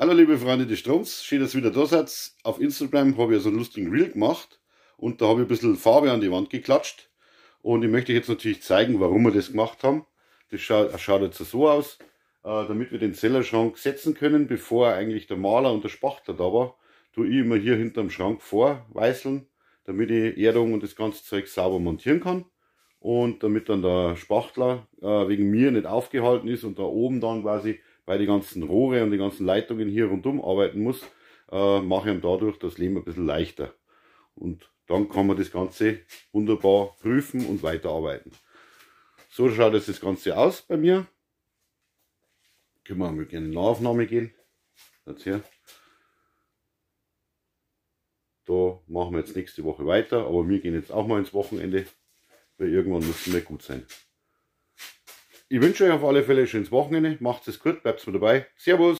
Hallo liebe Freunde des Stroms, schön, dass ihr wieder da seid. Auf Instagram habe ich so einen lustigen Reel gemacht und da habe ich ein bisschen Farbe an die Wand geklatscht. Und ich möchte euch jetzt natürlich zeigen, warum wir das gemacht haben. Das schaut, schaut jetzt so aus, äh, damit wir den Zellerschrank setzen können, bevor eigentlich der Maler und der Spachter da war. Tue ich immer hier hinterm Schrank vorweißeln, damit ich Erdung und das ganze Zeug sauber montieren kann und damit dann der Spachtler äh, wegen mir nicht aufgehalten ist und da oben dann quasi bei den ganzen Rohre und den ganzen Leitungen hier rundum arbeiten muss, äh, mache ich ihm dadurch das Leben ein bisschen leichter. Und dann kann man das Ganze wunderbar prüfen und weiterarbeiten. So schaut jetzt das Ganze aus bei mir. Können wir mal gerne in die Aufnahme gehen. Jetzt hier. Da machen wir jetzt nächste Woche weiter, aber wir gehen jetzt auch mal ins Wochenende. Weil irgendwann muss es mir gut sein. Ich wünsche euch auf alle Fälle ein schönes Wochenende. Macht es gut, bleibt mir dabei. Servus!